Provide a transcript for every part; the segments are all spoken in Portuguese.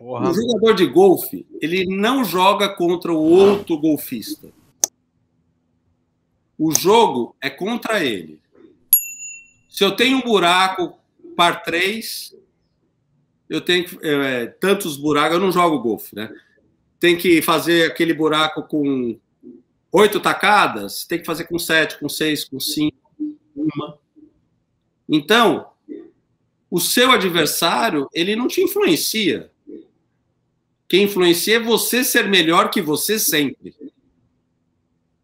Porra. O jogador de golfe, ele não joga contra o outro golfista. O jogo é contra ele. Se eu tenho um buraco par 3, eu tenho é, é, tantos buracos, eu não jogo golfe, né? Tem que fazer aquele buraco com oito tacadas, tem que fazer com sete, com seis, com cinco, uma. Então, o seu adversário, ele não te influencia. Quem influencia é você ser melhor que você sempre.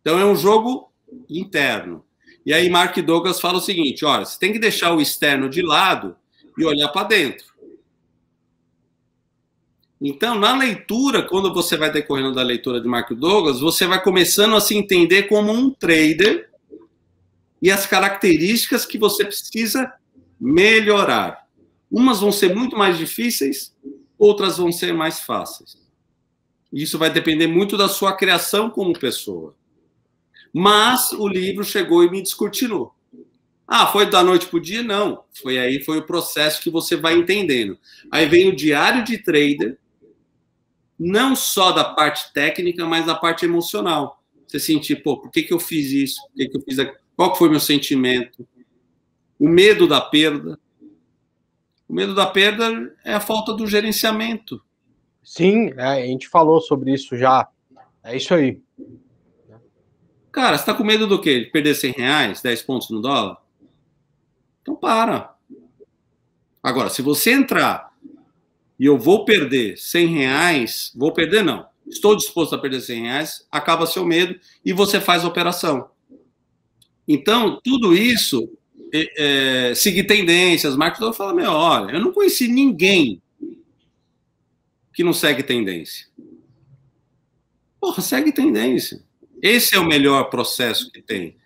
Então é um jogo interno. E aí Mark Douglas fala o seguinte: olha, você tem que deixar o externo de lado e olhar para dentro. Então, na leitura, quando você vai decorrendo da leitura de Mark Douglas, você vai começando a se entender como um trader e as características que você precisa melhorar. Umas vão ser muito mais difíceis outras vão ser mais fáceis. Isso vai depender muito da sua criação como pessoa. Mas o livro chegou e me descortinou. Ah, foi da noite para o dia? Não. Foi aí, foi o processo que você vai entendendo. Aí vem o diário de trader, não só da parte técnica, mas da parte emocional. Você sentir, pô, por que, que eu fiz isso? Por que, que eu fiz aquilo? Qual foi meu sentimento? O medo da perda, o medo da perda é a falta do gerenciamento. Sim, né, a gente falou sobre isso já. É isso aí. Cara, você está com medo do quê? De perder 100 reais, 10 pontos no dólar? Então para. Agora, se você entrar e eu vou perder 100 reais, vou perder não, estou disposto a perder 100 reais, acaba seu medo e você faz a operação. Então, tudo isso é, é, seguir tendências. Marcos Dourado fala, meu, olha, eu não conheci ninguém que não segue tendência. Porra, segue tendência. Esse é o melhor processo que tem.